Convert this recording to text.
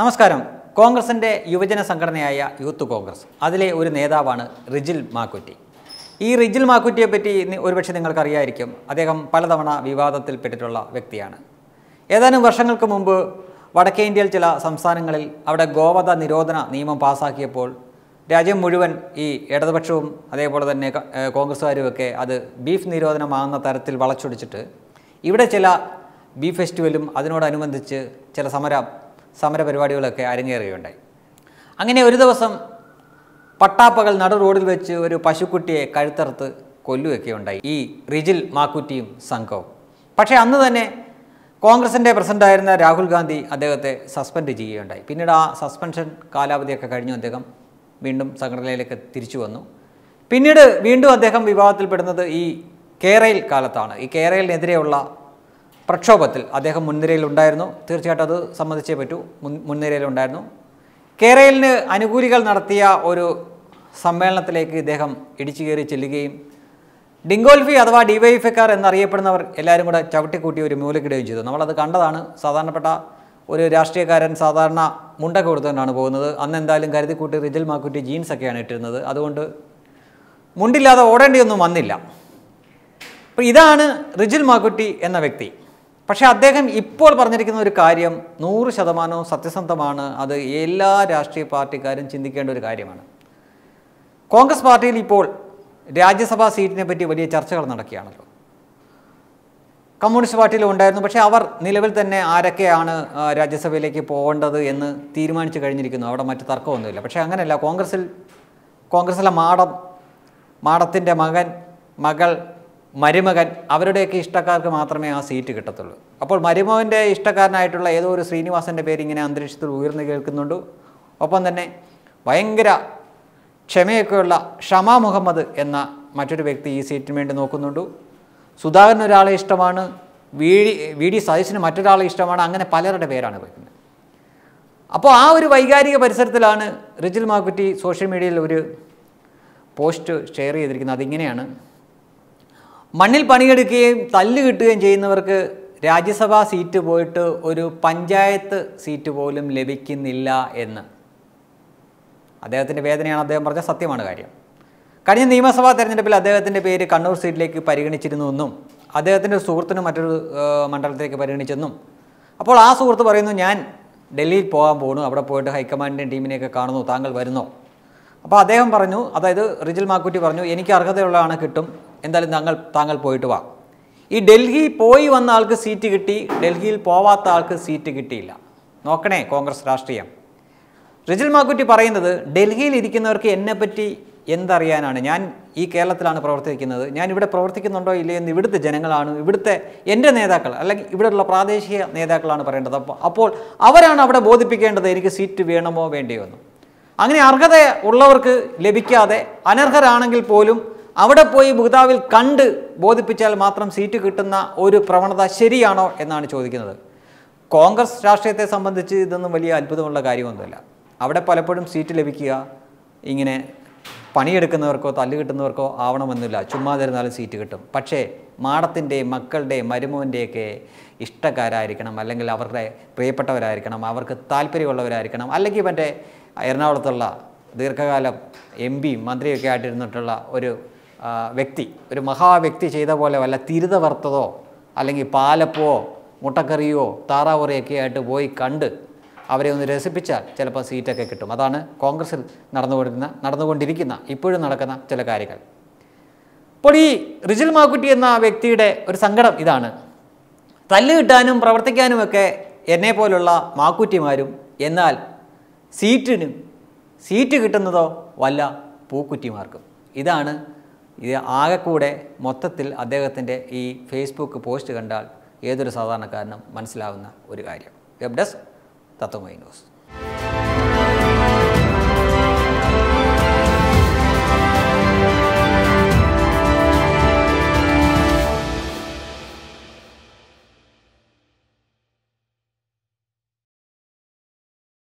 നമസ്കാരം കോൺഗ്രസിൻ്റെ യുവജന സംഘടനയായ യൂത്ത് കോൺഗ്രസ് അതിലെ ഒരു നേതാവാണ് റിജിൽ മാക്കുറ്റി ഈ റിജിൽ മാക്കുറ്റിയെ പറ്റി ഒരുപക്ഷെ നിങ്ങൾക്കറിയായിരിക്കും അദ്ദേഹം പലതവണ വിവാദത്തിൽപ്പെട്ടിട്ടുള്ള വ്യക്തിയാണ് ഏതാനും വർഷങ്ങൾക്ക് മുമ്പ് വടക്കേ ഇന്ത്യയിൽ ചില സംസ്ഥാനങ്ങളിൽ അവിടെ ഗോവധ നിരോധന നിയമം പാസാക്കിയപ്പോൾ രാജ്യം മുഴുവൻ ഈ ഇടതുപക്ഷവും അതേപോലെ തന്നെ കോൺഗ്രസ്സുകാരുമൊക്കെ അത് ബീഫ് നിരോധനമാകുന്ന തരത്തിൽ വളച്ചൊടിച്ചിട്ട് ഇവിടെ ചില ബീഫ് ഫെസ്റ്റിവലും അതിനോടനുബന്ധിച്ച് ചില സമര സമരപരിപാടികളൊക്കെ അരങ്ങേറുകയുണ്ടായി അങ്ങനെ ഒരു ദിവസം പട്ടാപ്പകൽ നട റോഡിൽ വെച്ച് ഒരു പശുക്കുട്ടിയെ കഴുത്തറുത്ത് ഉണ്ടായി ഈ റിജിൽ മാക്കുറ്റിയും സംഘവും പക്ഷേ അന്ന് തന്നെ കോൺഗ്രസിൻ്റെ പ്രസിഡൻ്റായിരുന്ന രാഹുൽ ഗാന്ധി അദ്ദേഹത്തെ സസ്പെൻഡ് ചെയ്യുകയുണ്ടായി പിന്നീട് ആ സസ്പെൻഷൻ കാലാവധിയൊക്കെ കഴിഞ്ഞു അദ്ദേഹം വീണ്ടും സംഘടനയിലേക്ക് തിരിച്ചു വന്നു പിന്നീട് വീണ്ടും അദ്ദേഹം വിവാഹത്തിൽപ്പെടുന്നത് ഈ കേരയിൽ കാലത്താണ് ഈ കേരയിലിനെതിരെയുള്ള പ്രക്ഷോഭത്തിൽ അദ്ദേഹം മുൻനിരയിൽ ഉണ്ടായിരുന്നു തീർച്ചയായിട്ടും അത് സംബന്ധിച്ചേ പറ്റൂ മുൻ മുൻനിരയിലുണ്ടായിരുന്നു കേരളിന് അനുകൂലികൾ നടത്തിയ ഒരു സമ്മേളനത്തിലേക്ക് ഇദ്ദേഹം ഇടിച്ചു കയറി ചെല്ലുകയും ഡിങ്കോൽഫി അഥവാ ഡിവൈഫക്കാർ എന്നറിയപ്പെടുന്നവർ എല്ലാവരും കൂടെ ചവിട്ടിക്കൂട്ടി ഒരു മൂലക്കിടുകയും ചെയ്തു നമ്മളത് കണ്ടതാണ് സാധാരണപ്പെട്ട ഒരു രാഷ്ട്രീയക്കാരൻ സാധാരണ മുണ്ടൊക്കെ കൊടുത്തുകൊണ്ടാണ് പോകുന്നത് അന്ന് എന്തായാലും കരുതിക്കൂട്ടി റിജൽ മാക്കൂട്ടി ജീൻസൊക്കെയാണ് ഇട്ടിരുന്നത് അതുകൊണ്ട് മുണ്ടില്ലാതെ ഓടേണ്ടിയൊന്നും വന്നില്ല അപ്പോൾ ഇതാണ് റിജിൽ മാക്കുട്ടി എന്ന വ്യക്തി പക്ഷേ അദ്ദേഹം ഇപ്പോൾ പറഞ്ഞിരിക്കുന്ന ഒരു കാര്യം നൂറ് ശതമാനവും സത്യസന്ധമാണ് അത് എല്ലാ രാഷ്ട്രീയ പാർട്ടിക്കാരും ചിന്തിക്കേണ്ട ഒരു കാര്യമാണ് കോൺഗ്രസ് പാർട്ടിയിൽ ഇപ്പോൾ രാജ്യസഭാ സീറ്റിനെ പറ്റി വലിയ ചർച്ചകൾ നടക്കുകയാണല്ലോ കമ്മ്യൂണിസ്റ്റ് പാർട്ടിയിലും ഉണ്ടായിരുന്നു പക്ഷേ അവർ നിലവിൽ തന്നെ ആരൊക്കെയാണ് രാജ്യസഭയിലേക്ക് പോകേണ്ടത് എന്ന് തീരുമാനിച്ചു കഴിഞ്ഞിരിക്കുന്നു അവിടെ മറ്റ് തർക്കമൊന്നുമില്ല പക്ഷേ അങ്ങനെയല്ല കോൺഗ്രസിൽ കോൺഗ്രസിലെ മാടം മാടത്തിൻ്റെ മകൻ മകൾ മരുമകൻ അവരുടെയൊക്കെ ഇഷ്ടക്കാർക്ക് മാത്രമേ ആ സീറ്റ് കിട്ടത്തുള്ളൂ അപ്പോൾ മരുമകൻ്റെ ഇഷ്ടക്കാരനായിട്ടുള്ള ഏതോ ഒരു ശ്രീനിവാസൻ്റെ പേര് ഇങ്ങനെ അന്തരീക്ഷത്തിൽ ഉയർന്നു കേൾക്കുന്നുണ്ട് ഒപ്പം തന്നെ ഭയങ്കര ക്ഷമയൊക്കെയുള്ള ഷമാ മുഹമ്മദ് എന്ന മറ്റൊരു വ്യക്തി ഈ സീറ്റിന് വേണ്ടി നോക്കുന്നുണ്ട് സുധാകരൻ ഒരാളെ ഇഷ്ടമാണ് വി വി ഡി സതീശന് മറ്റൊരാളെ ഇഷ്ടമാണ് അങ്ങനെ പലരുടെ പേരാണ് വയ്ക്കുന്നത് അപ്പോൾ ആ ഒരു വൈകാരിക പരിസരത്തിലാണ് റിജിൽ മാക്കുറ്റി സോഷ്യൽ മീഡിയയിൽ ഒരു പോസ്റ്റ് ഷെയർ ചെയ്തിരിക്കുന്നത് അതിങ്ങനെയാണ് മണ്ണിൽ പണിയെടുക്കുകയും തല്ല് കിട്ടുകയും ചെയ്യുന്നവർക്ക് രാജ്യസഭാ സീറ്റ് പോയിട്ട് ഒരു പഞ്ചായത്ത് സീറ്റ് പോലും ലഭിക്കുന്നില്ല എന്ന് അദ്ദേഹത്തിൻ്റെ വേദനയാണ് അദ്ദേഹം പറഞ്ഞ സത്യമാണ് കാര്യം കഴിഞ്ഞ നിയമസഭാ തെരഞ്ഞെടുപ്പിൽ അദ്ദേഹത്തിൻ്റെ പേര് കണ്ണൂർ സീറ്റിലേക്ക് പരിഗണിച്ചിരുന്നുവെന്നും അദ്ദേഹത്തിൻ്റെ ഒരു സുഹൃത്തിന് മറ്റൊരു മണ്ഡലത്തിലേക്ക് പരിഗണിച്ചെന്നും അപ്പോൾ ആ സുഹൃത്ത് പറയുന്നു ഞാൻ ഡൽഹിയിൽ പോകാൻ പോകുന്നു അവിടെ പോയിട്ട് ഹൈക്കമാൻഡിൻ്റെ ടീമിനെയൊക്കെ കാണുന്നു താങ്കൾ വരുന്നോ അപ്പോൾ അദ്ദേഹം പറഞ്ഞു അതായത് റിജിൽ മാക്കുറ്റി പറഞ്ഞു എനിക്ക് അർഹതയുള്ളതാണ് കിട്ടും എന്തായാലും താങ്കൾ താങ്കൾ പോയിട്ട് വാ ഈ ഡൽഹി പോയി വന്ന ആൾക്ക് സീറ്റ് കിട്ടി ഡൽഹിയിൽ പോവാത്ത ആൾക്ക് സീറ്റ് കിട്ടിയില്ല നോക്കണേ കോൺഗ്രസ് രാഷ്ട്രീയം റിജിൽ മാക്കുറ്റി പറയുന്നത് ഡൽഹിയിൽ ഇരിക്കുന്നവർക്ക് എന്നെപ്പറ്റി എന്തറിയാനാണ് ഞാൻ ഈ കേരളത്തിലാണ് പ്രവർത്തിക്കുന്നത് ഞാൻ ഇവിടെ പ്രവർത്തിക്കുന്നുണ്ടോ ഇല്ലയോ എന്ന് ഇവിടുത്തെ ജനങ്ങളാണ് ഇവിടുത്തെ എൻ്റെ നേതാക്കൾ അല്ലെങ്കിൽ ഇവിടെയുള്ള പ്രാദേശിക നേതാക്കളാണ് പറയേണ്ടത് അപ്പോൾ അപ്പോൾ അവരാണ് അവിടെ ബോധിപ്പിക്കേണ്ടത് എനിക്ക് സീറ്റ് വേണമോ വേണ്ടിയോ എന്ന് അങ്ങനെ അർഹത ഉള്ളവർക്ക് ലഭിക്കാതെ അനർഹരാണെങ്കിൽ പോലും അവിടെ പോയി മുഖതാവിൽ കണ്ട് ബോധിപ്പിച്ചാൽ മാത്രം സീറ്റ് കിട്ടുന്ന ഒരു പ്രവണത ശരിയാണോ എന്നാണ് ചോദിക്കുന്നത് കോൺഗ്രസ് രാഷ്ട്രീയത്തെ സംബന്ധിച്ച് ഇതൊന്നും വലിയ അത്ഭുതമുള്ള കാര്യമൊന്നുമില്ല അവിടെ പലപ്പോഴും സീറ്റ് ലഭിക്കുക ഇങ്ങനെ പണിയെടുക്കുന്നവർക്കോ തല്ല് കിട്ടുന്നവർക്കോ ആവണമെന്നില്ല ചുമ്മാ തരുന്നാലും സീറ്റ് കിട്ടും പക്ഷേ മാടത്തിൻ്റെ മക്കളുടെ മരുമോൻ്റെയൊക്കെ ഇഷ്ടക്കാരായിരിക്കണം അല്ലെങ്കിൽ അവരുടെ പ്രിയപ്പെട്ടവരായിരിക്കണം അവർക്ക് താല്പര്യമുള്ളവരായിരിക്കണം അല്ലെങ്കിൽ മറ്റേ എറണാകുളത്തുള്ള ദീർഘകാലം എം പി മന്ത്രിയൊക്കെ ആയിട്ടിരുന്നിട്ടുള്ള ഒരു വ്യക്തി ഒരു മഹാവ്യക്തി ചെയ്ത പോലെ വല്ല തിരുത വറുത്തതോ അല്ലെങ്കിൽ പാലപ്പോ മുട്ടക്കറിയോ താറാവുറയൊക്കെ ആയിട്ട് പോയി കണ്ട് അവരെ ഒന്ന് രസിപ്പിച്ചാൽ ചിലപ്പോൾ സീറ്റൊക്കെ കിട്ടും അതാണ് കോൺഗ്രസിൽ നടന്നുകൊണ്ടിരുന്ന നടന്നുകൊണ്ടിരിക്കുന്ന ഇപ്പോഴും നടക്കുന്ന ചില കാര്യങ്ങൾ അപ്പോൾ ഈ റിജിൽ മാക്കുറ്റി എന്ന വ്യക്തിയുടെ ഒരു സങ്കടം ഇതാണ് തല്ല് കിട്ടാനും പ്രവർത്തിക്കാനുമൊക്കെ എന്നെ പോലുള്ള മാക്കുറ്റിമാരും എന്നാൽ സീറ്റിനും സീറ്റ് കിട്ടുന്നതോ വല്ല പൂക്കുറ്റിമാർക്കും ഇതാണ് ഇത് ആകെക്കൂടെ മൊത്തത്തിൽ അദ്ദേഹത്തിൻ്റെ ഈ ഫേസ്ബുക്ക് പോസ്റ്റ് കണ്ടാൽ ഏതൊരു സാധാരണക്കാരനും മനസ്സിലാവുന്ന ഒരു കാര്യം വെബ് ഡെസ്ക് തത്വമൈ ന്യൂസ്